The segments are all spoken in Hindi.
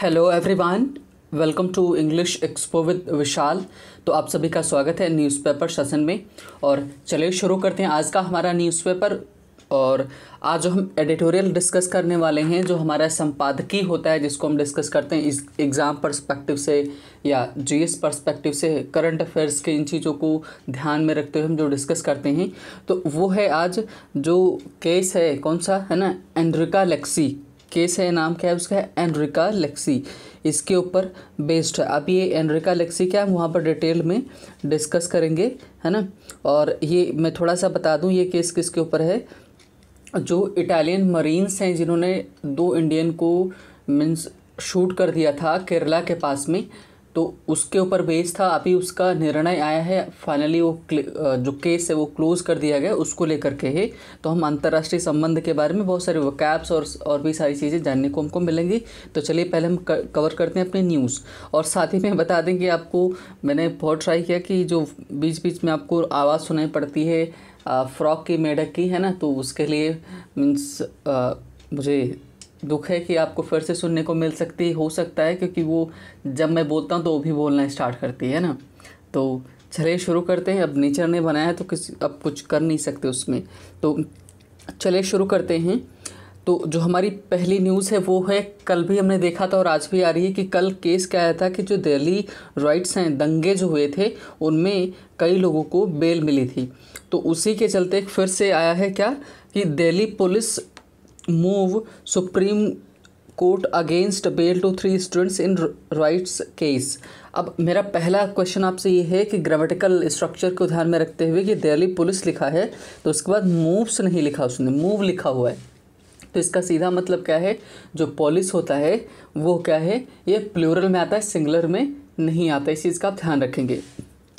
hello everyone welcome to English Expo with Vishal तो आप सभी का स्वागत है न्यूज़पेपर सेशन में और चलिए शुरू करते हैं आज का हमारा न्यूज़पेपर और आज जो हम एडिटोरियल डिस्कस करने वाले हैं जो हमारा संपादकीय होता है जिसको हम डिस्कस करते हैं इस एग्ज़ाम पर्सपेक्टिव से या एस पर्सपेक्टिव से करंट अफेयर्स के इन चीज़ों को ध्यान में रखते हुए हम जो डिस्कस करते हैं तो वो है आज जो केस है कौन सा है ना एंड्रिका लेक्सी केस है नाम क्या है उसका है एनरिका लेक्सी इसके ऊपर बेस्ड है अब ये एनरिका लेक्सी क्या है वहाँ पर डिटेल में डिस्कस करेंगे है ना और ये मैं थोड़ा सा बता दूँ ये केस किसके ऊपर है जो इटालियन मरीन्स हैं जिन्होंने दो इंडियन को मीन्स शूट कर दिया था केरला के पास में तो उसके ऊपर बेस था अभी उसका निर्णय आया है फाइनली वो जो केस है वो क्लोज़ कर दिया गया उसको लेकर के है तो हम अंतर्राष्ट्रीय संबंध के बारे में बहुत सारे वकैब्स और और भी सारी चीज़ें जानने को हमको मिलेंगी तो चलिए पहले हम कवर करते हैं अपनी न्यूज़ और साथ ही में बता दें कि आपको मैंने बहुत ट्राई किया कि जो बीच बीच में आपको आवाज़ सुनाई पड़ती है फ्रॉक की मेढक की है ना तो उसके लिए मीन्स मुझे दुख है कि आपको फिर से सुनने को मिल सकती हो सकता है क्योंकि वो जब मैं बोलता हूँ तो वो भी बोलना स्टार्ट करती है ना तो चले शुरू करते हैं अब नेचर ने बनाया तो किसी अब कुछ कर नहीं सकते उसमें तो चले शुरू करते हैं तो जो हमारी पहली न्यूज़ है वो है कल भी हमने देखा था और आज भी आ रही है कि कल केस क्या आया था कि जो दिल्ली राइट्स हैं दंगे जो हुए थे उनमें कई लोगों को बेल मिली थी तो उसी के चलते फिर से आया है क्या कि Delhi police move Supreme Court against bail to three students in riots case अब मेरा पहला क्वेश्चन आपसे ये है कि ग्रामेटिकल स्ट्रक्चर को ध्यान में रखते हुए कि दिल्ली पुलिस लिखा है तो उसके बाद मूव्स नहीं लिखा उसने मूव लिखा हुआ है तो इसका सीधा मतलब क्या है जो पॉलिस होता है वो क्या है ये प्लूरल में आता है सिंगुलर में नहीं आता इस चीज़ का आप ध्यान रखेंगे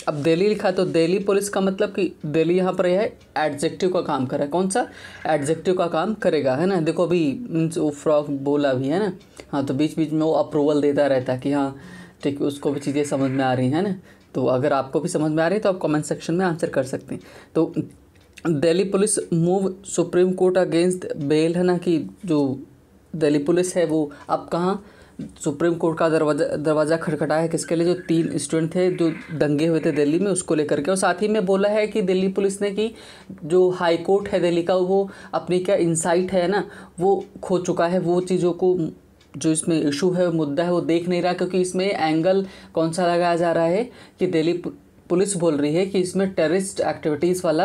अब दिल्ली लिखा तो दिल्ली पुलिस का मतलब कि दिल्ली यहाँ पर यह है एडजेक्टिव का काम करेगा कौन सा एडजेक्टिव का काम करेगा है ना देखो अभी मीन्स वो फ्रॉक बोला भी है ना हाँ तो बीच बीच में वो अप्रूवल देता रहता है कि हाँ ठीक उसको भी चीज़ें समझ में आ रही हैं ना तो अगर आपको भी समझ में आ रही है तो आप कमेंट सेक्शन में आंसर कर सकते हैं तो Delhi police move Supreme Court against bail है ना कि जो दिल्ली पुलिस है वो अब कहाँ सुप्रीम कोर्ट का दरवाजा दरवाज़ा खटखटा है किसके लिए जो तीन स्टूडेंट थे जो दंगे हुए थे दिल्ली में उसको लेकर के और साथ ही में बोला है कि दिल्ली पुलिस ने कि जो हाई कोर्ट है दिल्ली का वो अपनी क्या इंसाइट है ना वो खो चुका है वो चीज़ों को जो इसमें इशू है मुद्दा है वो देख नहीं रहा क्योंकि इसमें एंगल कौन सा लगाया जा रहा है कि दिल्ली पुलिस बोल रही है कि इसमें टेररिस्ट एक्टिविटीज़ वाला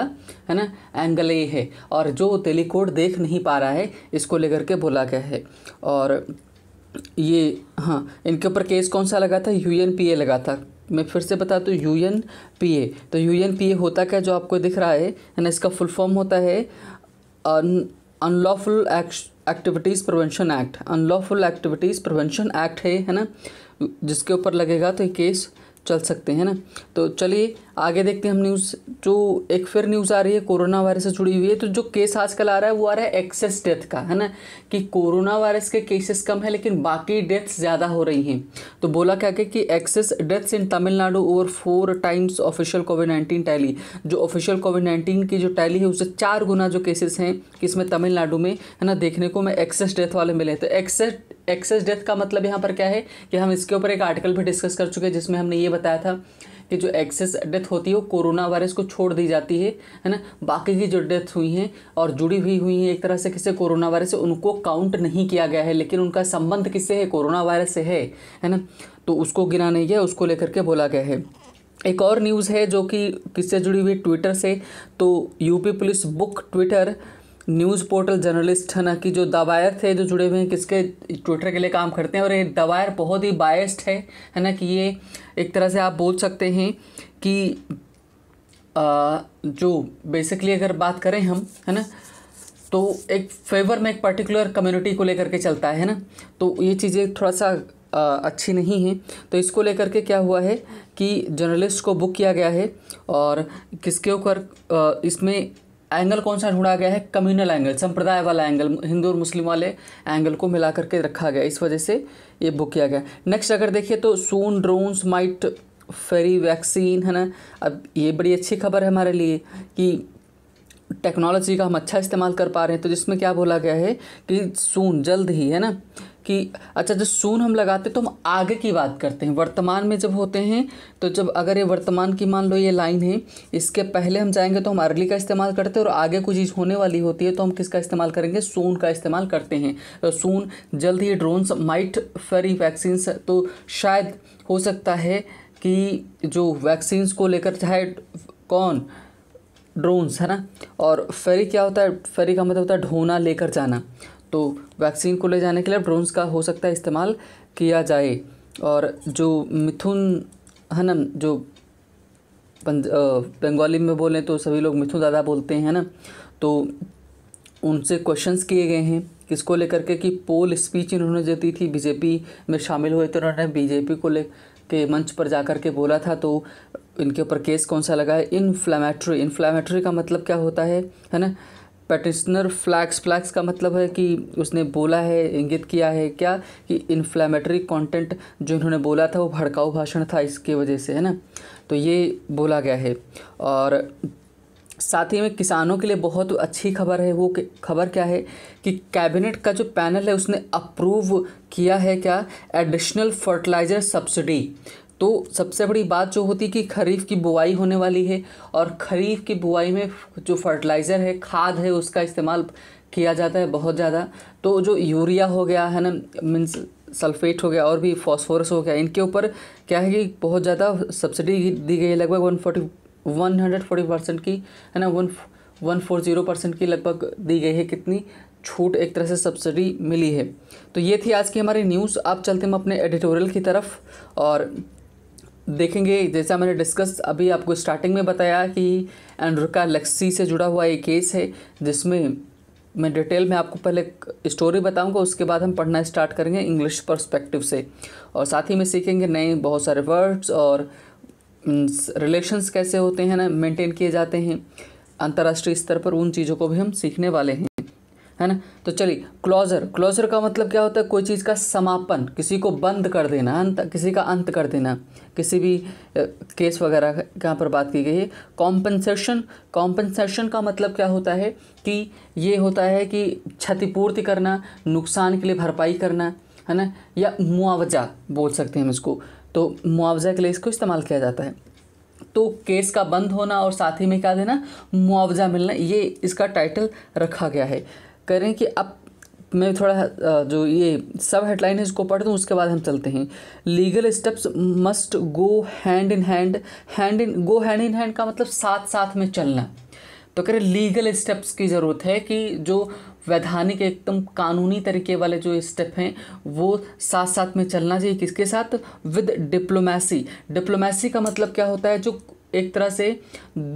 है ना एंगल ये है और जो दिल्ली कोर्ट देख नहीं पा रहा है इसको लेकर के बोला गया है और ये हाँ इनके ऊपर केस कौन सा लगा था यू एन पी ए लगा था मैं फिर से बता दूँ यू एन पी ए तो यू एन पी ए होता क्या जो आपको दिख रहा है यानी इसका फुल फॉर्म होता है Unlawful Activities Prevention Act Unlawful Activities Prevention Act है है ना जिसके ऊपर लगेगा तो ये केस चल सकते हैं ना तो चलिए आगे देखते हैं हम न्यूज़ जो एक फिर न्यूज़ आ रही है कोरोना वायरस से जुड़ी हुई है तो जो केस आजकल आ रहा है वो आ रहा है एक्सेस डेथ का है ना कि कोरोना वायरस के केसेस कम है लेकिन बाकी डेथ्स ज़्यादा हो रही हैं तो बोला क्या क्या कि excess deaths in Tamil Nadu over four times official COVID nineteen tally जो ऑफिशियल कोविड नाइन्टीन की जो टैली है उससे चार गुना जो केसेस हैं कि इसमें तमिलनाडु में है ना देखने को मैं एक्सेस डेथ वाले मिले तो एक्सेस एक्सेस डेथ का मतलब यहाँ पर क्या है कि हम इसके ऊपर एक आर्टिकल भी डिस्कस कर चुके हैं जिसमें हमने ये बताया था कि जो एक्सेस डेथ होती है वो कोरोना वायरस को छोड़ दी जाती है है ना बाकी की जो डेथ हुई हैं और जुड़ी हुई हुई हैं एक तरह से किसे कोरोना वायरस से उनको काउंट नहीं किया गया है लेकिन उनका संबंध किससे है कोरोना वायरस से है है ना तो उसको गिना नहीं गया उसको लेकर के बोला गया है एक और न्यूज़ है जो कि किससे जुड़ी हुई ट्विटर से तो UP police book Twitter news portal journalist है ना कि जो दवायर थे जो जुड़े हुए हैं किसके ट्विटर के लिए काम करते हैं और ये दवायर बहुत ही बायस्ड है है ना कि ये एक तरह से आप बोल सकते हैं कि आ, जो बेसिकली अगर बात करें हम है ना तो एक फेवर में एक पर्टिकुलर कम्युनिटी को लेकर के चलता है ना तो ये चीज़ें थोड़ा सा आ, अच्छी नहीं हैं तो इसको लेकर के क्या हुआ है कि जर्नलिस्ट को बुक किया गया है और किसके ऊपर इसमें एंगल कौन सा ढूंढा गया है कम्युनल एंगल संप्रदाय वाला एंगल हिंदू और मुस्लिम वाले एंगल को मिला करके रखा गया इस वजह से ये बुक किया गया नेक्स्ट अगर देखिए तो soon drones might ferry vaccine है ना अब ये बड़ी अच्छी खबर है हमारे लिए कि टेक्नोलॉजी का हम अच्छा इस्तेमाल कर पा रहे हैं तो जिसमें क्या बोला गया है कि सून जल्द ही है ना कि अच्छा जब सोन हम लगाते हैं तो हम आगे की बात करते हैं वर्तमान में जब होते हैं तो जब अगर ये वर्तमान की मान लो ये लाइन है इसके पहले हम जाएंगे तो हम अर्ली का इस्तेमाल करते हैं और आगे कुछ चीज़ होने वाली होती है तो हम किसका इस्तेमाल करेंगे सोन का इस्तेमाल करते हैं तो सोन जल्द ही ड्रोन्स माइट फेरी वैक्सीन तो शायद हो सकता है कि जो वैक्सीन्स को लेकर चाहे कौन ड्रोन्स है ना और फेरी क्या होता है फेरी का मतलब होता है ढोना लेकर जाना तो वैक्सीन को ले जाने के लिए ड्रोन्स का हो सकता है इस्तेमाल किया जाए और जो मिथुन है ना जो बंगाली में बोलें तो सभी लोग मिथुन दादा बोलते हैं ना तो उनसे क्वेश्चंस किए गए हैं किसको लेकर के कि पोल स्पीच इन्होंने जो दी थी बीजेपी में शामिल हुए तो उन्होंने बीजेपी को ले के मंच पर जा कर के बोला था तो इनके ऊपर केस कौन सा लगा है इन्फ्लामेटरी इन्फ्लामेटरी का मतलब क्या होता है है ना पेटिशनर फ्लैक्स फ्लैक्स का मतलब है कि उसने बोला है इंगित किया है क्या कि इन्फ्लेमेटरी कंटेंट जो इन्होंने बोला था वो भड़काऊ भाषण था इसके वजह से है ना तो ये बोला गया है और साथ ही में किसानों के लिए बहुत अच्छी खबर है वो खबर क्या है कि कैबिनेट का जो पैनल है उसने अप्रूव किया है क्या एडिशनल फर्टिलाइज़र सब्सिडी तो सबसे बड़ी बात जो होती कि खरीफ़ की बुआई होने वाली है और खरीफ़ की बुआई में जो फर्टिलाइज़र है खाद है उसका इस्तेमाल किया जाता है बहुत ज़्यादा तो जो यूरिया हो गया है ना मीन्स सल्फेट हो गया और भी फॉस्फोरस हो गया इनके ऊपर क्या है कि बहुत ज़्यादा सब्सिडी दी गई है लगभग one forty one hundred forty percent की है ना one one four zero percent की लगभग दी गई है कितनी छूट एक तरह से सब्सिडी मिली है तो ये थी आज की हमारी न्यूज़ आप चलते हम अपने एडिटोरियल की तरफ और देखेंगे जैसा मैंने डिस्कस अभी आपको स्टार्टिंग में बताया कि एंड्रिका लक्सी से जुड़ा हुआ एक केस है जिसमें मैं डिटेल में आपको पहले स्टोरी बताऊंगा उसके बाद हम पढ़ना स्टार्ट करेंगे इंग्लिश पर्सपेक्टिव से और साथ ही में सीखेंगे नए बहुत सारे वर्ड्स और रिलेशंस कैसे होते हैं ना मेंटेन किए जाते हैं अंतर्राष्ट्रीय स्तर पर उन चीज़ों को भी हम सीखने वाले हैं है ना तो चलिए क्लोजर क्लोजर का मतलब क्या होता है कोई चीज़ का समापन किसी को बंद कर देना अंत किसी का अंत कर देना किसी भी केस वगैरह यहाँ पर बात की गई है कॉम्पनसेशन कॉम्पनसेशन का मतलब क्या होता है कि ये होता है कि क्षतिपूर्ति करना नुकसान के लिए भरपाई करना है ना या मुआवजा बोल सकते हैं हम इसको तो मुआवजा के लिए इसको इस्तेमाल किया जाता है तो केस का बंद होना और साथ ही में क्या देना मुआवजा मिलना ये इसका टाइटल रखा गया है करें कि अब मैं थोड़ा जो ये सब हेडलाइन है इसको पढ़ दूँ उसके बाद हम चलते हैं legal steps must go hand in hand hand in go hand in hand का मतलब साथ साथ में चलना तो कह रहे लीगल स्टेप्स की ज़रूरत है कि जो वैधानिक एकदम कानूनी तरीके वाले जो स्टेप हैं वो साथ साथ में चलना चाहिए किसके साथ विद डिप्लोमेसी डिप्लोमेसी का मतलब क्या होता है जो एक तरह से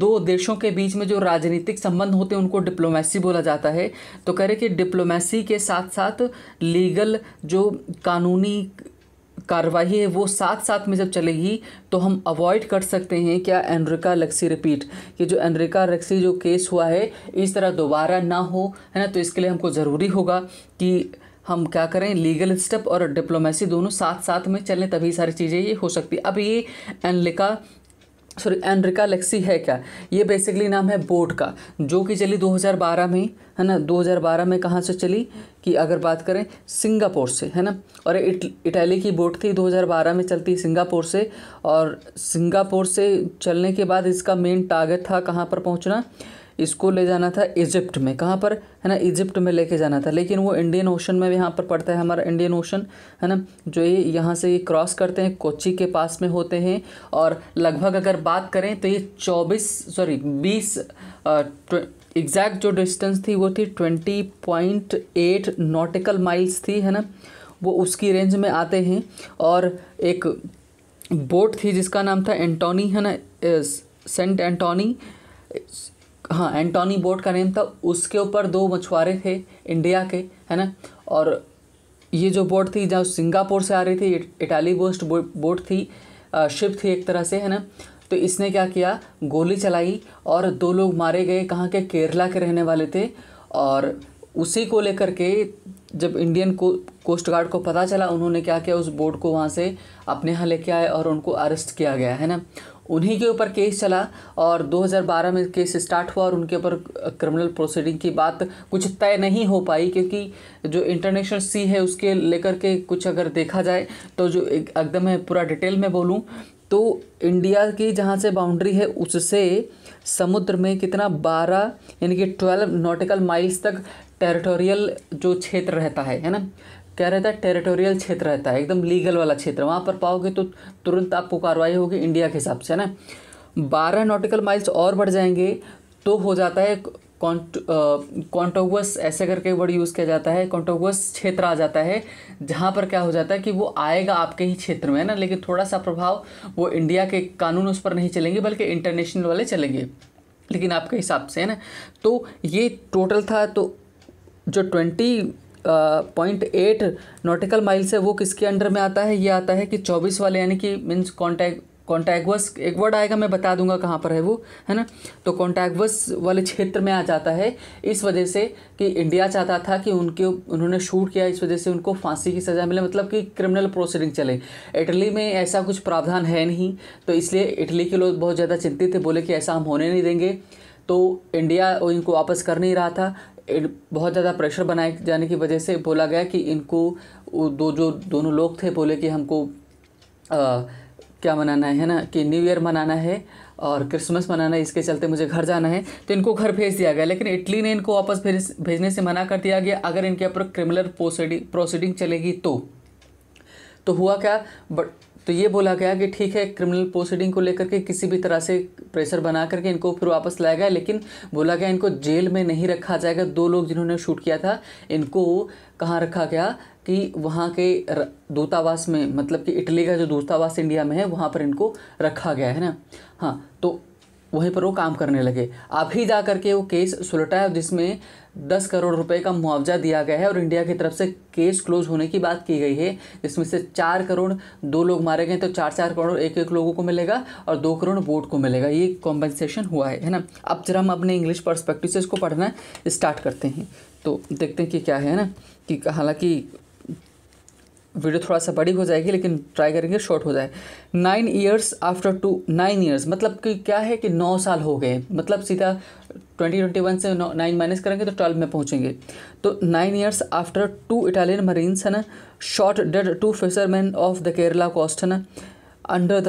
दो देशों के बीच में जो राजनीतिक संबंध होते हैं उनको डिप्लोमेसी बोला जाता है तो कह रहे कि डिप्लोमेसी के साथ साथ लीगल जो कानूनी कार्रवाई है वो साथ साथ में जब चलेगी तो हम अवॉइड कर सकते हैं क्या एनरिका लक्सी रिपीट कि जो एनरिका लक्सी जो केस हुआ है इस तरह दोबारा ना हो है ना तो इसके लिए हमको ज़रूरी होगा कि हम क्या करें लीगल स्टेप और डिप्लोमेसी दोनों साथ साथ में चलें तभी सारी चीज़ें ये हो सकती अब ये एनलिका सॉरी एनरिका लेक्सी है क्या ये बेसिकली नाम है बोट का जो कि चली 2012 में है ना 2012 में कहाँ से चली कि अगर बात करें सिंगापुर से है ना और इट इटली की बोट थी 2012 में चलती सिंगापुर से और सिंगापुर से चलने के बाद इसका मेन टारगेट था कहाँ पर पहुँचना इसको ले जाना था इजिप्ट में कहाँ पर है ना इजिप्ट में लेके जाना था लेकिन वो इंडियन ओशन में भी यहाँ पर पड़ता है हमारा इंडियन ओशन है ना जो ये यहाँ से ये क्रॉस करते हैं कोची के पास में होते हैं और लगभग अगर बात करें तो ये चौबीस सॉरी बीस एग्जैक्ट जो डिस्टेंस थी वो थी twenty point eight nautical miles थी है ना वो उसकी रेंज में आते हैं और एक बोट थी जिसका नाम था एंटोनी है ना सेंट एंटोनी हाँ एंटोनी बोट का नेम था उसके ऊपर दो मछुआरे थे इंडिया के है ना और ये जो बोट थी जहाँ सिंगापुर से आ रही थी इटाली बोस्ट बोट थी शिप थी एक तरह से है ना तो इसने क्या किया गोली चलाई और दो लोग मारे गए कहाँ के केरला के रहने वाले थे और उसी को लेकर के जब इंडियन को कोस्ट गार्ड को पता चला उन्होंने क्या किया उस बोट को वहाँ से अपने यहाँ लेके आए और उनको अरेस्ट किया गया है ना उन्हीं के ऊपर केस चला और 2012 में केस स्टार्ट हुआ और उनके ऊपर क्रिमिनल प्रोसीडिंग की बात कुछ तय नहीं हो पाई क्योंकि जो इंटरनेशनल सी है उसके लेकर के कुछ अगर देखा जाए तो जो एकदम मैं पूरा डिटेल में बोलूँ तो इंडिया की जहाँ से बाउंड्री है उससे समुद्र में कितना बारह यानी कि ट्वेल्व नोटिकल माइल्स तक टेरिटोरियल जो क्षेत्र रहता है है ना क्या रहता है टेरिटोरियल क्षेत्र रहता है एकदम लीगल वाला क्षेत्र वहाँ पर पाओगे तो तुरंत आपको कार्रवाई होगी इंडिया के हिसाब से ना बारह नॉटिकल माइल्स और बढ़ जाएंगे तो हो जाता है कॉन्टोगस ऐसे करके वर्ड यूज़ किया जाता है कॉन्टोगस क्षेत्र आ जाता है जहाँ पर क्या हो जाता है कि वो आएगा आपके ही क्षेत्र में है ना लेकिन थोड़ा सा प्रभाव वो इंडिया के कानून उस पर नहीं चलेंगे बल्कि इंटरनेशनल वाले चलेंगे लेकिन आपके हिसाब से है ना तो ये टोटल था तो जो twenty point eight nautical miles है वो किसके अंडर में आता है ये आता है कि चौबीस वाले यानी कि मीन्स कॉन्टैक्ट कॉन्टैगवस एक वर्ड आएगा मैं बता दूंगा कहाँ पर है वो है ना तो कॉन्टैगवस वाले क्षेत्र में आ जाता है इस वजह से कि इंडिया चाहता था कि उनके उन्होंने शूट किया इस वजह से उनको फांसी की सज़ा मिले मतलब कि क्रिमिनल प्रोसीडिंग चले इटली में ऐसा कुछ प्रावधान है नहीं तो इसलिए इटली के लोग बहुत ज़्यादा चिंतित थे बोले कि ऐसा हम होने नहीं देंगे तो इंडिया इनको वापस कर नहीं रहा था बहुत ज़्यादा प्रेशर बनाए जाने की वजह से बोला गया कि इनको दो जो दोनों लोग थे बोले कि हमको आ, क्या मनाना है ना कि न्यू ईयर मनाना है और क्रिसमस मनाना है इसके चलते मुझे घर जाना है तो इनको घर भेज दिया गया लेकिन इटली ने इनको वापस भेज भेजने से मना कर दिया गया अगर इनके ऊपर क्रिमिनल प्रोसीडिंग प्रोसीडिंग चलेगी तो तो हुआ क्या बट तो ये बोला गया कि ठीक है क्रिमिनल प्रोसीडिंग को लेकर के किसी भी तरह से प्रेशर बना करके इनको फिर वापस लाया गया लेकिन बोला गया इनको जेल में नहीं रखा जाएगा दो लोग जिन्होंने शूट किया था इनको कहाँ रखा गया कि वहाँ के दूतावास में मतलब कि इटली का जो दूतावास इंडिया में है वहाँ पर इनको रखा गया है ना हाँ तो वहीं पर वो काम करने लगे अभी जा करके वो केस सुलटा है जिसमें दस करोड़ रुपए का मुआवजा दिया गया है और इंडिया की तरफ से केस क्लोज होने की बात की गई है जिसमें से चार करोड़ दो लोग मारे गए तो चार चार करोड़ एक एक लोगों को मिलेगा और दो करोड़ बोर्ड को मिलेगा ये कॉम्पनसेशन हुआ है है ना अब जरा हम अपने इंग्लिश परस्पेक्टिव से इसको पढ़ना स्टार्ट करते हैं तो देखते हैं कि क्या है ना कि हालांकि वीडियो थोड़ा सा बड़ी हो जाएगी लेकिन ट्राई करेंगे शॉर्ट हो जाए nine years after two nine years मतलब कि क्या है कि नौ साल हो गए मतलब सीधा ट्वेंटी ट्वेंटी वन से नाइन माइनस करेंगे तो ट्वेल्व में पहुंचेंगे तो nine years after two Italian marines है ना shot dead two fisherman off the Kerala coast है ना under the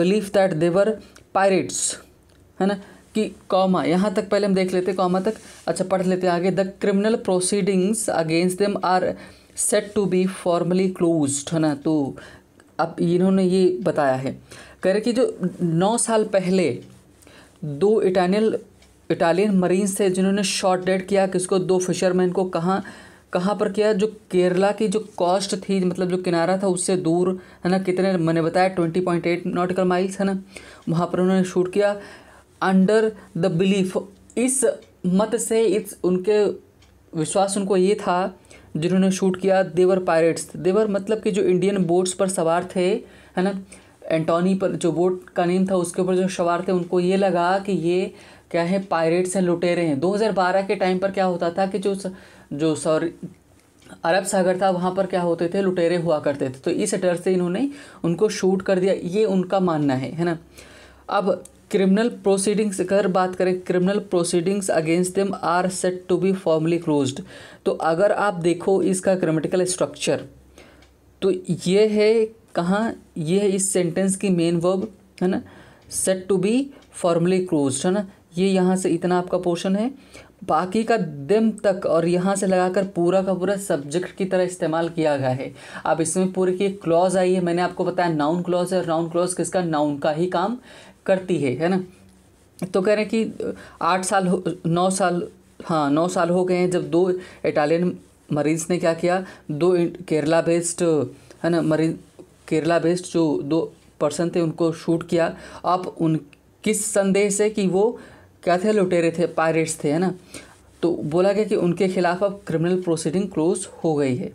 belief that they were pirates है ना कि कॉमा यहाँ तक पहले हम देख लेते कॉमा तक अच्छा पढ़ लेते आगे the criminal proceedings against them are set to be formally close है ना तो अब इन्होंने ये बताया है कह रहे कि जो नौ साल पहले दो इटालियन इटालियन मरीन्स थे जिन्होंने शॉर्ट डेड किया किसको दो फिशरमैन को कहाँ कहाँ पर किया जो केरला की जो कॉस्ट थी मतलब जो किनारा था उससे दूर है ना कितने मैंने बताया twenty point eight nautical miles है ना वहाँ पर उन्होंने शूट किया अंडर द बिलीफ इस मत से इस उनके विश्वास उनको ये था जिन्होंने शूट किया देवर पायरेट्स देवर मतलब कि जो इंडियन बोट्स पर सवार थे है ना एंटोनी पर जो बोट का नेम था उसके ऊपर जो सवार थे उनको ये लगा कि ये क्या है पायरेट्स हैं लुटेरे हैं 2012 के टाइम पर क्या होता था कि जो जो सॉरी अरब सागर था वहाँ पर क्या होते थे लुटेरे हुआ करते थे तो इस डर से इन्होंने उनको शूट कर दिया ये उनका मानना है है ना अब क्रिमिनल प्रोसीडिंग्स अगर बात करें criminal proceedings against them are set to be formally closed तो अगर आप देखो इसका क्रिमिटिकल स्ट्रक्चर तो ये है कहाँ ये है इस सेंटेंस की मेन वर्ब है ना set to be formally closed है ना ये यहाँ से इतना आपका पोर्शन है बाकी का दिन तक और यहाँ से लगाकर पूरा का पूरा सब्जेक्ट की तरह इस्तेमाल किया गया है अब इसमें पूरी की क्लॉज आई है मैंने आपको बताया नाउन क्लॉज है और नाउन क्लॉज किसका नाउन का ही काम करती है है ना तो कह रहे हैं कि आठ साल नौ साल हाँ नौ साल हो गए हैं जब दो इटालियन मरीज ने क्या किया दो केरला बेस्ड है ना मरीज केरला बेस्ड जो दो पर्सन थे उनको शूट किया अब उन किस संदेह से कि वो क्या थे लुटेरे थे पायरेट्स थे है ना तो बोला गया कि उनके खिलाफ अब क्रिमिनल प्रोसीडिंग क्लोज हो गई है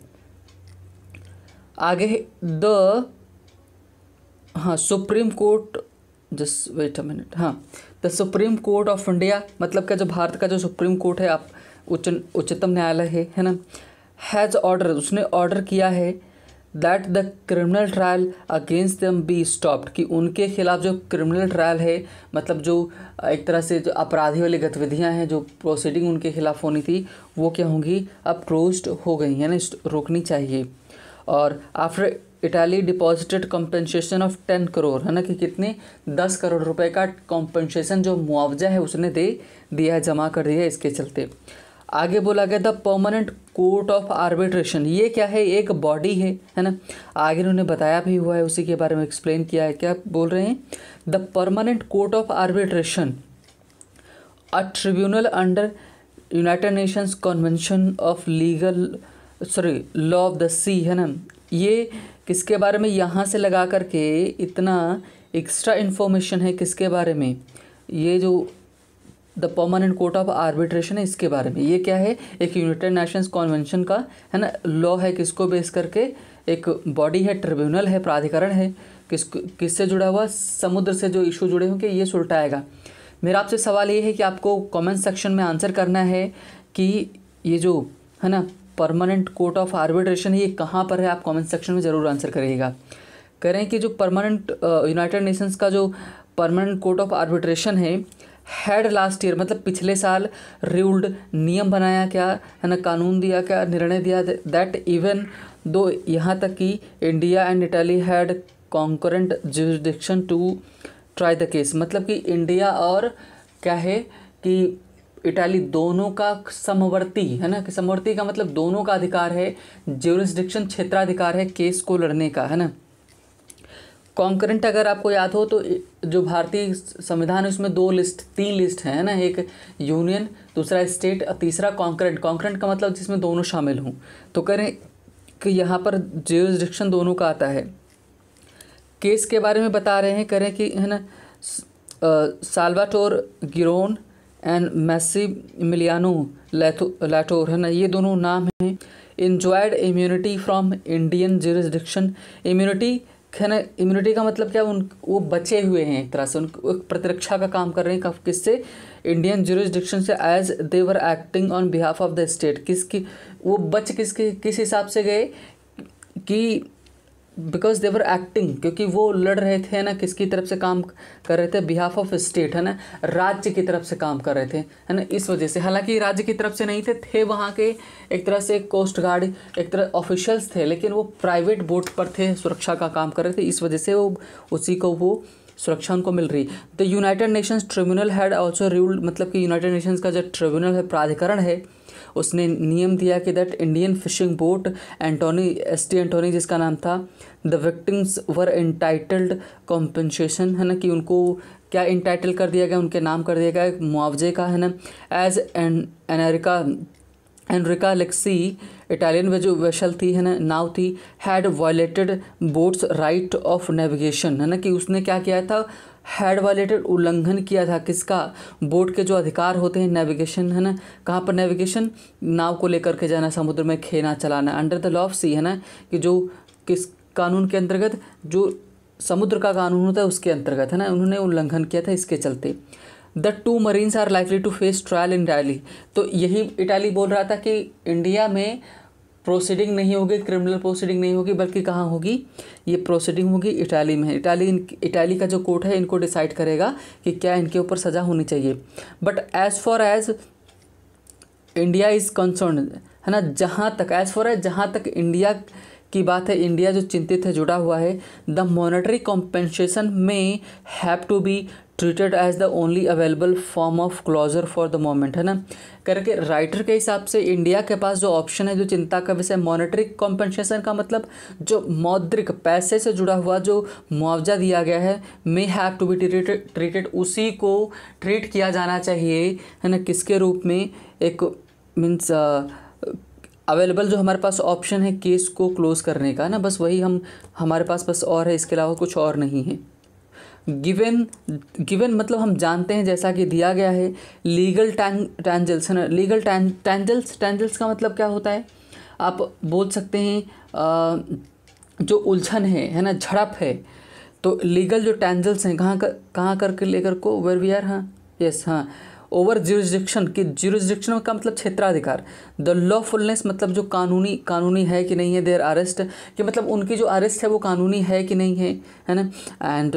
आगे द हाँ supreme court just wait a minute हाँ the supreme court of India मतलब क्या जो भारत का जो सुप्रीम कोर्ट है आप उच्च उच्चतम न्यायालय है है ना हैज़ ऑर्डर उसने ऑर्डर किया है that the criminal trial against them be stopped कि उनके खिलाफ जो क्रिमिनल ट्रायल है मतलब जो एक तरह से जो अपराधी वाली गतिविधियां हैं जो प्रोसीडिंग उनके खिलाफ होनी थी वो क्या होंगी अब क्लोज हो गई यानी रोकनी चाहिए और after Italy deposited compensation of ten crore है ना कि कितने दस करोड़ रुपए का कॉम्पनसेशन जो मुआवजा है उसने दे दिया जमा कर दिया इसके चलते आगे बोला गया the permanent court of arbitration ये क्या है एक बॉडी है है ना आगे उन्होंने बताया भी हुआ है उसी के बारे में एक्सप्लेन किया है क्या बोल रहे हैं the permanent court of arbitration a tribunal under United Nations convention of legal sorry law of the sea है ना ये किसके बारे में यहाँ से लगा करके इतना एक्स्ट्रा इन्फॉर्मेशन है किसके बारे में ये जो the permanent court of arbitration है इसके बारे में ये क्या है एक यूनाइटेड नेशंस कॉन्वेंशन का है ना लॉ है किसको बेस करके एक बॉडी है ट्रिब्यूनल है प्राधिकरण है किस किससे जुड़ा हुआ समुद्र से जो इशू जुड़े होंगे ये सुलटाएगा मेरा आपसे सवाल ये है कि आपको कमेंट सेक्शन में आंसर करना है कि ये जो है ना परमानेंट कोर्ट ऑफ आर्बिट्रेशन ये कहाँ पर है आप कमेंट सेक्शन में ज़रूर आंसर करिएगा कह रहे हैं कि जो परमानेंट यूनाइटेड नेशंस का जो परमानेंट कोर्ट ऑफ आर्बिट्रेशन है हैड लास्ट ईयर मतलब पिछले साल रूल्ड नियम बनाया क्या है ना कानून दिया क्या निर्णय दिया दैट इवन दो यहाँ तक कि India and Italy had concurrent jurisdiction to try the case मतलब कि इंडिया और क्या है कि इटाली दोनों का समवर्ती है ना कि समवर्ती का मतलब दोनों का अधिकार है ज्यूरिस्डिक्शन क्षेत्राधिकार है केस को लड़ने का है ना कॉन्करेंट अगर आपको याद हो तो जो भारतीय संविधान है उसमें दो लिस्ट तीन लिस्ट हैं ना एक यूनियन दूसरा स्टेट और तीसरा कॉन्करेंट कॉन्करेंट का मतलब जिसमें दोनों शामिल हों तो कह रहे कि यहाँ पर ज्यूरिस्डिक्शन दोनों का आता है केस के बारे में बता रहे हैं करें कि है ना सालवाटोर गिरोन एंड मैसी मिलियानो लैटोर है ना ये दोनों नाम हैं enjoyed immunity from Indian jurisdiction immunity ना इम्यूनिटी का मतलब क्या उन वो बचे हुए हैं एक तरह से उन प्रतिरक्षा का काम कर रहे हैं किससे इंडियन जुरिस्डिक्शन से as they were acting on behalf of the state किसकी वो बच किसके किस हिसाब से गए कि बिकॉज देवर एक्टिंग क्योंकि वो लड़ रहे थे ना किसकी तरफ से काम कर रहे थे बिहाफ ऑफ स्टेट है ना राज्य की तरफ से काम कर रहे थे है ना इस वजह से हालांकि राज्य की तरफ से नहीं थे थे वहाँ के एक तरह से कोस्ट गार्ड एक तरह ऑफिशल्स थे लेकिन वो प्राइवेट बोट पर थे सुरक्षा का काम कर रहे थे इस वजह से वो उसी को वो सुरक्षा उनको मिल रही the United Nations tribunal had also ruled मतलब कि यूनाइटेड नेशंस का जो ट्रिब्यूनल है प्राधिकरण है उसने नियम दिया कि that Indian fishing boat Antony S T Antony जिसका नाम था the victims were entitled compensation है ना कि उनको क्या इंटाइटल कर दिया गया उनके नाम कर दिया गया मुआवजे का है ना as an America Enrica Lexie Italian में जो वेशल थी है ना नाव थी had violated boats right of navigation है ना कि उसने क्या किया था हैड वायलेटेड उल्लंघन किया था किसका बोट के जो अधिकार होते हैं नेविगेशन है ना कहाँ पर नेविगेशन नाव को लेकर के जाना समुद्र में खेना चलाना under the law of sea है ना कि जो किस कानून के अंतर्गत जो समुद्र का कानून होता है उसके अंतर्गत है ना उन्होंने उल्लंघन किया था इसके चलते the two marines are likely to face trial in Italy तो यही इटाली बोल रहा था कि इंडिया में प्रोसीडिंग नहीं होगी क्रिमिनल प्रोसीडिंग नहीं होगी बल्कि कहाँ होगी ये प्रोसीडिंग होगी इटाली में इटाली इटाली का जो कोर्ट है इनको डिसाइड करेगा कि क्या इनके ऊपर सज़ा होनी चाहिए but as far as India is concern है ना जहाँ तक एज़ फॉर एज जहाँ तक इंडिया की बात है इंडिया जो चिंतित है जुड़ा हुआ है the monetary compensation may have to be treated as the only available form of closure for the moment है ना करके राइटर के हिसाब से इंडिया के पास जो ऑप्शन है जो चिंता का विषय मॉनेटरी कॉम्पनसेशन का मतलब जो मौद्रिक पैसे से जुड़ा हुआ जो मुआवजा दिया गया है may have to be treated treated उसी को ट्रीट किया जाना चाहिए है ना किसके रूप में एक मीन्स अवेलेबल जो हमारे पास ऑप्शन है केस को क्लोज़ करने का ना बस वही हम हमारे पास बस और है इसके अलावा कुछ और नहीं है गिवन गिवन मतलब हम जानते हैं जैसा कि दिया गया है लीगल टैं टैंजल्स है ना लीगल टैं टैंजल्स टैंजल्स का मतलब क्या होता है आप बोल सकते हैं आ, जो उलझन है है ना झड़प है तो लीगल जो टैंजल्स हैं कहाँ कर कहाँ करके लेकर को वेर वी आर हाँ यस हाँ ओवर ज्यूरिस्डिक्शन की ज्यूरिस्डिक्शन का मतलब क्षेत्राधिकार द लॉफुलनेस मतलब जो कानूनी कानूनी है कि नहीं है देयर अरेस्ट कि मतलब उनकी जो अरेस्ट है वो कानूनी है कि नहीं है है ना and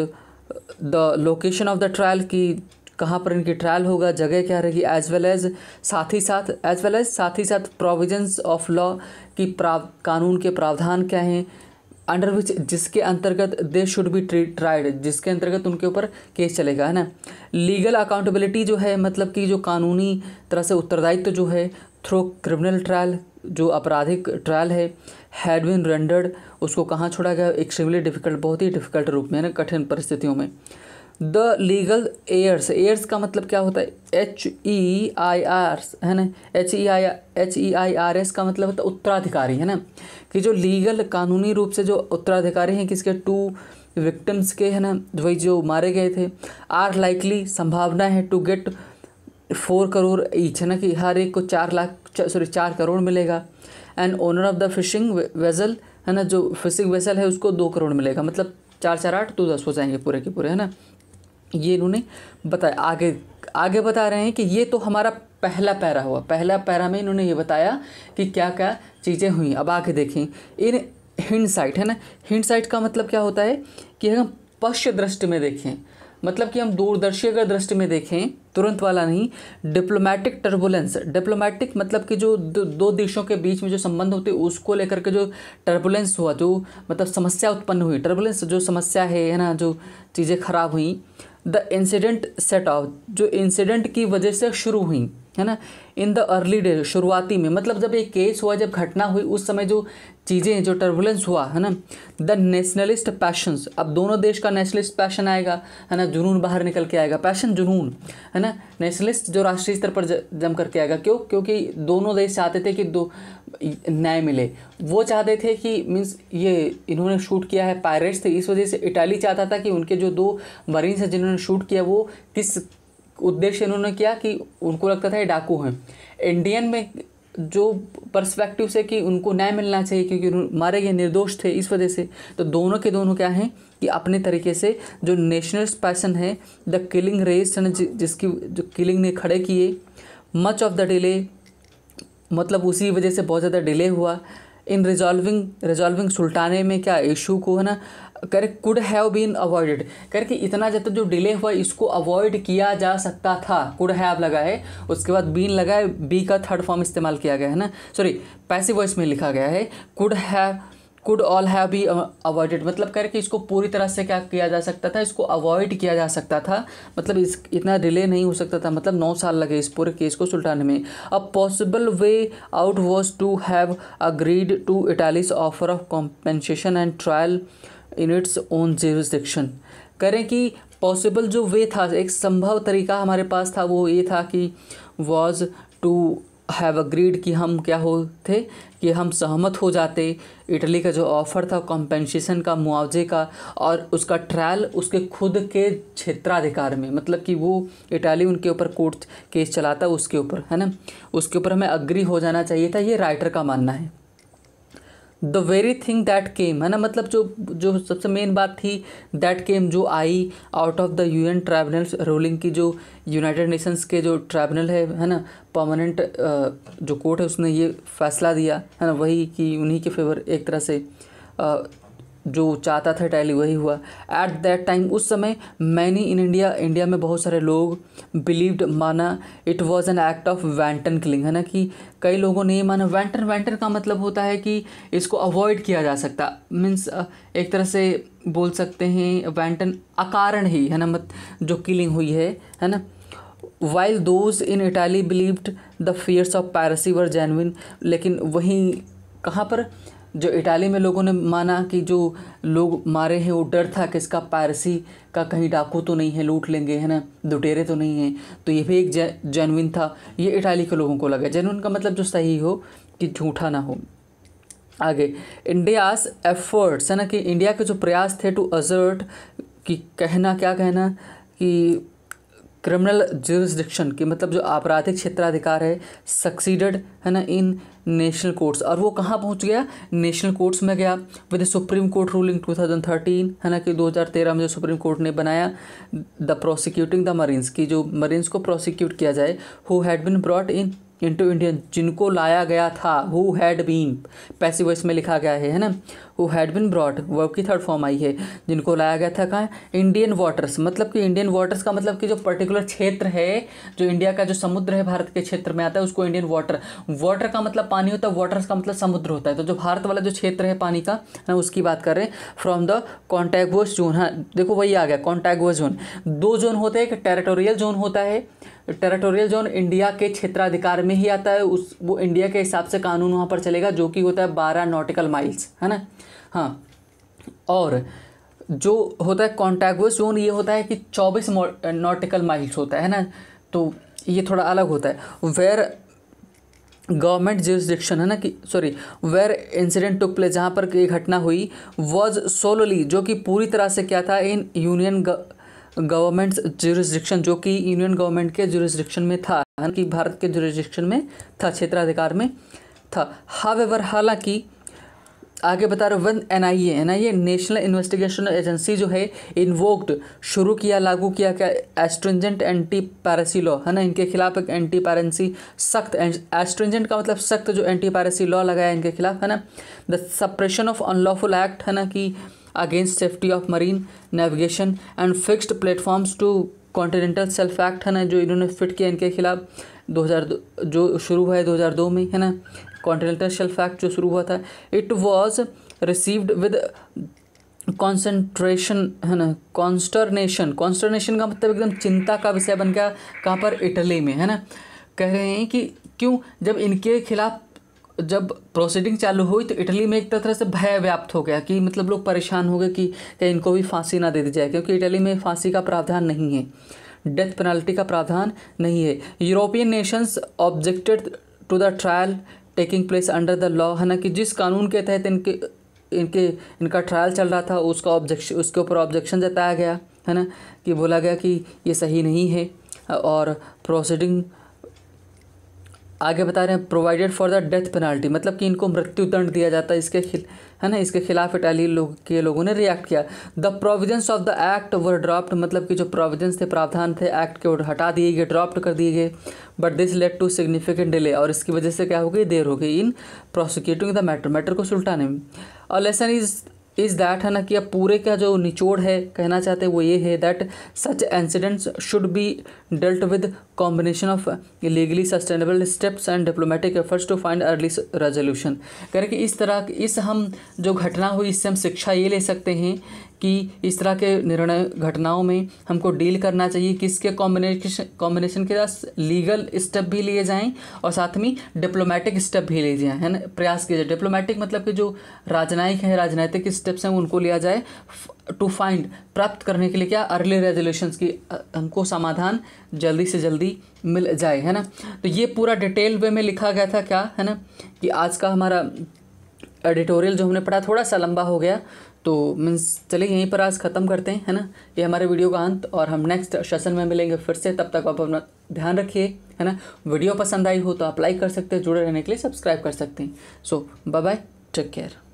the location of the trial की कहाँ पर इनकी ट्रायल होगा जगह क्या रहेगी एज वेल एज साथ ही साथ एज वेल एज साथ ही साथ प्रोविजंस ऑफ लॉ की प्राव कानून के प्रावधान क्या हैं अंडर विच जिसके अंतर्गत दे शुड बी ट्राइड जिसके अंतर्गत उनके ऊपर केस चलेगा है ना लीगल अकाउंटेबिलिटी जो है मतलब कि जो कानूनी तरह से उत्तरदायित्व तो जो है थ्रो क्रिमिनल ट्रायल जो आपराधिक ट्रायल है हैड बिन रेंडर्ड उसको कहाँ छोड़ा गया एक्सट्रीमली डिफ़िकल्ट बहुत ही डिफ़िकल्ट रूप में है ना कठिन परिस्थितियों में द लीगल एयर्स एयर्स का मतलब क्या होता है एच ई आई आर है ना H E I H E I R S का मतलब होता है उत्तराधिकारी है ना कि जो लीगल कानूनी रूप से जो उत्तराधिकारी हैं किसके टू विक्टिम्स के है ना वही जो मारे गए थे आर लाइकली संभावना है to get four crore each है ना कि हर एक को चार लाख सॉरी चार करोड़ मिलेगा and owner of the fishing vessel है ना जो फिशिंग वेसल है उसको दो करोड़ मिलेगा मतलब चार चार आठ तो दस हो जाएंगे पूरे के पूरे है ना ये इन्होंने बताया आगे आगे बता रहे हैं कि ये तो हमारा पहला पैरा हुआ पहला पैरा में इन्होंने ये बताया कि क्या क्या चीज़ें हुई अब आगे देखें इन हिंड साइट है ना हिंड साइट का मतलब क्या होता है कि हम पश्च दृष्टि में देखें मतलब कि हम दूरदर्शी अगर दृष्टि में देखें तुरंत वाला नहीं डिप्लोमेटिक टर्बुलेंस डिप्लोमेटिक मतलब कि जो दो देशों के बीच में जो संबंध होते उसको लेकर के जो टर्बुलेंस हुआ जो मतलब समस्या उत्पन्न हुई टर्बुलेंस जो समस्या है है ना जो चीज़ें खराब हुई द इंसिडेंट सेट ऑफ जो इंसिडेंट की वजह से शुरू हुई है ना इन द अर्ली डे शुरुआती में मतलब जब एक केस हुआ जब घटना हुई उस समय जो चीज़ें हैं जो टर्बुलेंस हुआ है ना द नेशनलिस्ट पैशंस अब दोनों देश का नेशनलिस्ट पैशन आएगा है ना जुनून बाहर निकल के आएगा पैशन जुनून है ना नेशनलिस्ट जो राष्ट्रीय स्तर पर जम करके आएगा क्यों क्योंकि दोनों देश चाहते थे कि दो न्याय मिले वो चाहते थे कि मीन्स ये इन्होंने शूट किया है पायरेट्स थे इस वजह से इटाली चाहता था कि उनके जो दो मरीन्स हैं जिन्होंने शूट किया वो किस उद्देश्य इन्होंने किया कि उनको लगता था ये डाकू हैं इंडियन में जो पर्सपेक्टिव से कि उनको न्याय मिलना चाहिए क्योंकि मारे गए निर्दोष थे इस वजह से तो दोनों के दोनों क्या हैं कि अपने तरीके से जो नेशनल पैसन है द किलिंग रेस है जिसकी जो किलिंग ने खड़े किए मच ऑफ द डिले मतलब उसी वजह से बहुत ज़्यादा डिले हुआ इन रिजॉल्विंग रिजॉल्विंग सुल्टाने में क्या इशू को है ना कर कुड हैव बीन अवॉइडेड करके इतना ज़्यादा जो डिले हुआ इसको अवॉइड किया जा सकता था कुड हैव लगा है उसके बाद बीन लगा है बी का थर्ड फॉर्म इस्तेमाल किया गया है ना सॉरी पैसिव वॉइस में लिखा गया है could have could all have be avoided मतलब करके इसको पूरी तरह से क्या किया जा सकता था इसको अवॉइड किया जा सकता था मतलब इस इतना डिले नहीं हो सकता था मतलब नौ साल लगे इस पूरे केस को सुलटाने में a possible way out was to have agreed to Italy's offer of compensation and trial in its own section करें कि पॉसिबल जो वे था एक संभव तरीका हमारे पास था वो ये था कि वॉज टू हैव अग्रीड कि हम क्या हो थे कि हम सहमत हो जाते इटली का जो ऑफ़र था कॉम्पेंसेशन का मुआवजे का और उसका ट्रायल उसके खुद के क्षेत्राधिकार में मतलब कि वो इटाली उनके ऊपर कोर्ट केस चलाता उसके ऊपर है ना उसके ऊपर हमें अग्री हो जाना चाहिए था ये राइटर का मानना है the very thing that came है ना मतलब जो जो सबसे मेन बात थी दैट केम जो आई out of the U N tribunals ruling की जो यूनाइटेड नेशंस के जो ट्राइब्यूनल है है ना परमानेंट जो कोर्ट है उसने ये फैसला दिया है ना वही कि उन्हीं के फेवर एक तरह से जो चाहता था इटैली वही हुआ एट दैट टाइम उस समय मैनी इन इंडिया इंडिया में बहुत सारे लोग बिलीव्ड माना it was an act of wanton killing है ना कि कई लोगों ने ये माना वैंटन वैंटन का मतलब होता है कि इसको अवॉइड किया जा सकता मीन्स एक तरह से बोल सकते हैं वैंटन अकारण ही है ना मत जो किलिंग हुई है है ना while those in Italy believed the fears of piracy were genuine लेकिन वहीं कहाँ पर जो इटाली में लोगों ने माना कि जो लोग मारे हैं वो डर था कि इसका पारसी का कहीं डाकू तो नहीं है लूट लेंगे है ना दुटेरे तो नहीं हैं तो ये भी एक जेनविन था ये इटाली के लोगों को लगा जेनविन का मतलब जो सही हो कि झूठा ना हो आगे इंडियास एफर्ट्स है ना कि इंडिया के जो प्रयास थे टू अजर्ट कि कहना क्या कहना कि क्रिमिनल जुरिस्डिक्शन की मतलब जो आपराधिक क्षेत्राधिकार है सक्सीडेड है ना इन नेशनल कोर्ट्स और वो कहाँ पहुँच गया नेशनल कोर्ट्स में गया विद सुप्रीम कोर्ट रूलिंग 2013 है ना कि 2013 में जो सुप्रीम कोर्ट ने बनाया द प्रोसिक्यूटिंग द मरीन्स की जो मरीन्स को प्रोसिक्यूट किया जाए who had been brought in into Indian जिनको लाया गया था who had been passive voice में लिखा गया है है ना who had been brought verb की थर्ड फॉर्म आई है जिनको लाया गया था कहाँ इंडियन वाटर्स मतलब कि इंडियन वाटर्स का मतलब कि जो पर्टिकुलर क्षेत्र है जो इंडिया का जो समुद्र है भारत के क्षेत्र में आता है उसको इंडियन वाटर वाटर का मतलब पानी होता है वाटर्स का मतलब समुद्र होता है तो जो भारत वाला जो क्षेत्र है पानी का ना उसकी बात कर रहे हैं फ्रॉम द कॉन्टैगो जोन हाँ देखो वही आ गया कॉन्टैगो जोन दो जोन होते हैं एक टेरिटोरियल जोन होता है टेरिटोरियल जोन इंडिया के क्षेत्राधिकार में ही आता है उस वो इंडिया के हिसाब से कानून वहाँ पर चलेगा जो कि होता है बारह नॉटिकल माइल्स है ना हाँ और जो होता है कॉन्टैगुअस जोन ये होता है कि चौबीस नॉटिकल माइल्स होता है ना तो ये थोड़ा अलग होता है वेयर गवर्नमेंट जुरिस्डिक्शन है ना कि sorry where incident took place जहाँ पर ये घटना हुई वॉज सोलोली जो कि पूरी तरह से क्या था इन यूनियन गवर्नमेंट जुरिस्डिक्शन जो कि यूनियन गवर्नमेंट के जुरिस्डिक्शन में था कि भारत के जुरिस्डिक्शन में था क्षेत्राधिकार में था हावेवर हालांकि आगे बता रहे one N I A N I A national investigation agency जो है इन्वोक्ड शुरू किया लागू किया क्या एस्ट्रेंजेंट एंटी पैरेसी लॉ है ना इनके खिलाफ एक एंटी पैरेंसी सख्त एस्ट्रेंजेंट का मतलब सख्त जो एंटी पैरेसी लॉ लगाया इनके खिलाफ है ना the suppression of unlawful act है ना कि against safety of marine navigation and fixed platforms to continental shelf act है ना जो इन्होंने फिट किया इनके खिलाफ 2002 जो शुरू हुआ है 2002 में है ना कॉन्टिनेंटल सेल्फ एक्ट जो शुरू हुआ था it was received with concentration है ना कॉन्स्टर्नेशन कॉन्स्टर्नेशन का मतलब एकदम चिंता का विषय बन गया कहाँ पर इटली में है ना कह रहे हैं कि क्यों जब इनके खिलाफ जब प्रोसीडिंग चालू हुई तो इटली में एक तरह से भय व्याप्त हो गया कि मतलब लोग परेशान हो गए कि क्या इनको भी फांसी ना दे दी जाए क्योंकि इटली में फांसी का प्रावधान नहीं है डेथ पेनल्टी का प्रावधान नहीं है European nations objected to the trial taking place under the law है ना कि जिस कानून के तहत इनके इनके इनका ट्रायल चल रहा था उसका ऑब्जेक्शन उसके ऊपर ऑब्जेक्शन जताया गया है ना कि बोला गया कि ये सही नहीं है और प्रोसीडिंग आगे बता रहे हैं provided for the death penalty मतलब कि इनको मृत्यु दंड दिया जाता है इसके खिल है ना इसके खिलाफ इटाली लोग के लोगों ने रिएक्ट किया the provisions of the act were dropped मतलब कि जो प्रोविजंस थे प्रावधान थे एक्ट के हटा दिए गए ड्रॉप्ड कर दिए गए but this led to significant delay और इसकी वजह से क्या हो गई देर हो गई in prosecuting the matter matter को सुलटाने में और लेसन इज़ इज़ दैट है ना कि अब पूरे का जो निचोड़ है कहना चाहते हैं वो ये है that such incidents should be dealt with combination of legally sustainable steps and diplomatic efforts to find early resolution करें कि इस तरह इस हम जो घटना हुई इससे हम शिक्षा ये ले सकते हैं कि इस तरह के निर्णय घटनाओं में हमको डील करना चाहिए किसके कॉम्बिनेशन कॉम्बिनेशन के साथ लीगल स्टेप भी लिए जाएं और साथ में डिप्लोमेटिक स्टेप भी लिए जाएं है ना प्रयास किया जाए डिप्लोमेटिक मतलब कि जो राजनयिक हैं राजनीतिक स्टेप्स हैं उनको लिया जाए टू फाइंड प्राप्त करने के लिए क्या अर्ली रेजोल्यूशन की हमको समाधान जल्दी से जल्दी मिल जाए है ना तो ये पूरा डिटेल वे में लिखा गया था क्या है ना कि आज का हमारा एडिटोरियल जो हमने पढ़ा थोड़ा सा लंबा हो गया तो मीन्स चलिए यहीं पर आज ख़त्म करते हैं है ना ये हमारे वीडियो का अंत और हम नेक्स्ट सेशन में मिलेंगे फिर से तब तक आप अपना ध्यान रखिए है ना वीडियो पसंद आई हो तो आप लाइक कर सकते हैं जुड़े रहने के लिए सब्सक्राइब कर सकते हैं so bye bye take care